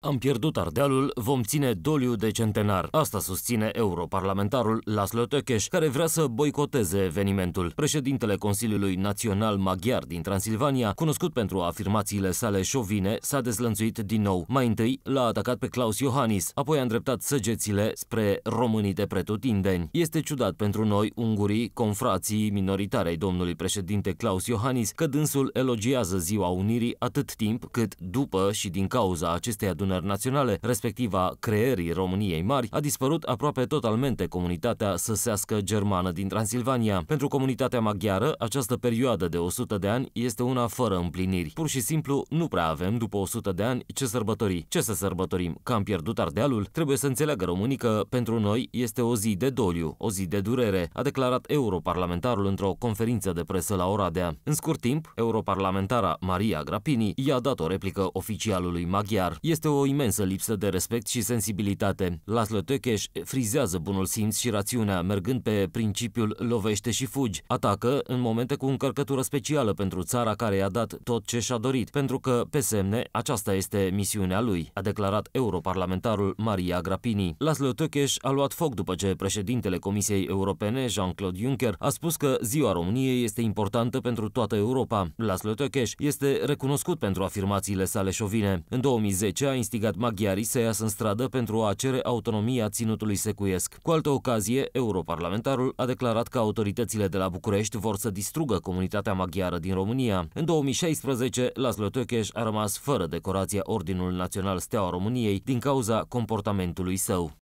Am pierdut Ardealul, vom ține doliu de centenar. Asta susține europarlamentarul Laszlo Tökeș, care vrea să boicoteze evenimentul. Președintele Consiliului Național Maghiar din Transilvania, cunoscut pentru afirmațiile sale șovine, s-a dezlănțuit din nou. Mai întâi l-a atacat pe Claus Iohannis, apoi a îndreptat săgețile spre românii de pretutindeni. Este ciudat pentru noi, ungurii, confrații minoritarei domnului președinte Claus Iohannis, că dânsul elogiază Ziua Unirii atât timp cât, după și din cauza acestei adunări Adunări Naționale, respectiv a creierii României Mari, a dispărut aproape totalmente comunitatea săsească germană din Transilvania. Pentru comunitatea maghiară, această perioadă de 100 de ani este una fără împliniri. Pur și simplu, nu prea avem, după 100 de ani, ce sărbători. Ce să sărbătorim? Că am pierdut Ardealul? Trebuie să înțeleagă românii că, pentru noi, este o zi de doliu, o zi de durere, a declarat europarlamentarul într-o conferință de presă la Oradea. În scurt timp, europarlamentara Maria Grapini i-a dat o replică oficialului maghiar. Este o o imensă lipsă de respect și sensibilitate. Laszlo Tökeș frizează bunul simț și rațiunea, mergând pe principiul lovește și fugi. Atacă în momente cu încărcătură specială pentru țara care i-a dat tot ce și-a dorit, pentru că, pe semne, aceasta este misiunea lui, a declarat europarlamentarul Maria Grapini. Laszlo Tökeș a luat foc după ce președintele Comisiei Europene, Jean-Claude Juncker, a spus că ziua României este importantă pentru toată Europa. Laszlo Tökeș este recunoscut pentru afirmațiile sale șovine. În 2010 a instigat maghiarii să iasă în stradă pentru a cere autonomia ținutului secuiesc. Cu altă ocazie, europarlamentarul a declarat că autoritățile de la București vor să distrugă comunitatea maghiară din România. În 2016, Laszlo Tökeș a rămas fără decorația Ordinul Național Steaua României din cauza comportamentului său.